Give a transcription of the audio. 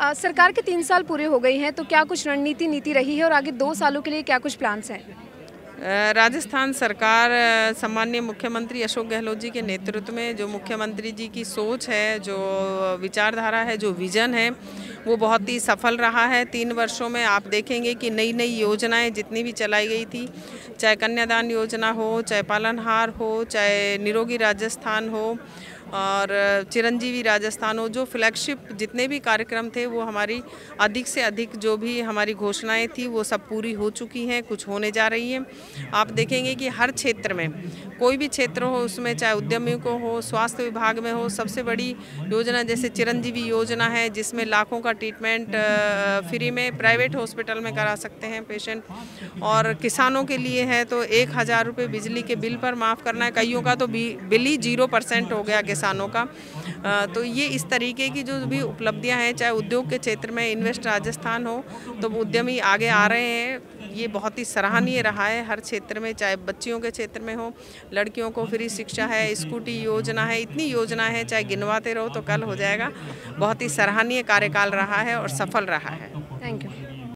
आ, सरकार के तीन साल पूरे हो गए हैं तो क्या कुछ रणनीति नीति रही है और आगे दो सालों के लिए क्या कुछ प्लान्स हैं राजस्थान सरकार सम्मान्य मुख्यमंत्री अशोक गहलोत जी के नेतृत्व में जो मुख्यमंत्री जी की सोच है जो विचारधारा है जो विज़न है वो बहुत ही सफल रहा है तीन वर्षों में आप देखेंगे कि नई नई योजनाएं जितनी भी चलाई गई थी चाहे कन्यादान योजना हो चाहे पालनहार हो चाहे निरोगी राजस्थान हो और चिरंजीवी राजस्थान हो जो फ्लैगशिप जितने भी कार्यक्रम थे वो हमारी अधिक से अधिक जो भी हमारी घोषणाएं थी वो सब पूरी हो चुकी हैं कुछ होने जा रही हैं आप देखेंगे कि हर क्षेत्र में कोई भी क्षेत्र हो उसमें चाहे उद्यमियों को हो स्वास्थ्य विभाग में हो सबसे बड़ी योजना जैसे चिरंजीवी योजना है जिसमें लाखों का ट्रीटमेंट फ्री uh, में प्राइवेट हॉस्पिटल में करा सकते हैं पेशेंट और किसानों के लिए है तो एक हज़ार रुपये बिजली के बिल पर माफ़ करना है कईयों का तो बिल ही जीरो परसेंट हो गया किसानों का तो ये इस तरीके की जो भी उपलब्धियां हैं चाहे उद्योग के क्षेत्र में इन्वेस्ट राजस्थान हो तो उद्यमी आगे आ रहे हैं ये बहुत ही सराहनीय रहा है हर क्षेत्र में चाहे बच्चियों के क्षेत्र में हो लड़कियों को फ्री शिक्षा है स्कूटी योजना है इतनी योजना है चाहे गिनवाते रहो तो कल हो जाएगा बहुत ही सराहनीय कार्यकाल रहा है और सफल रहा है थैंक यू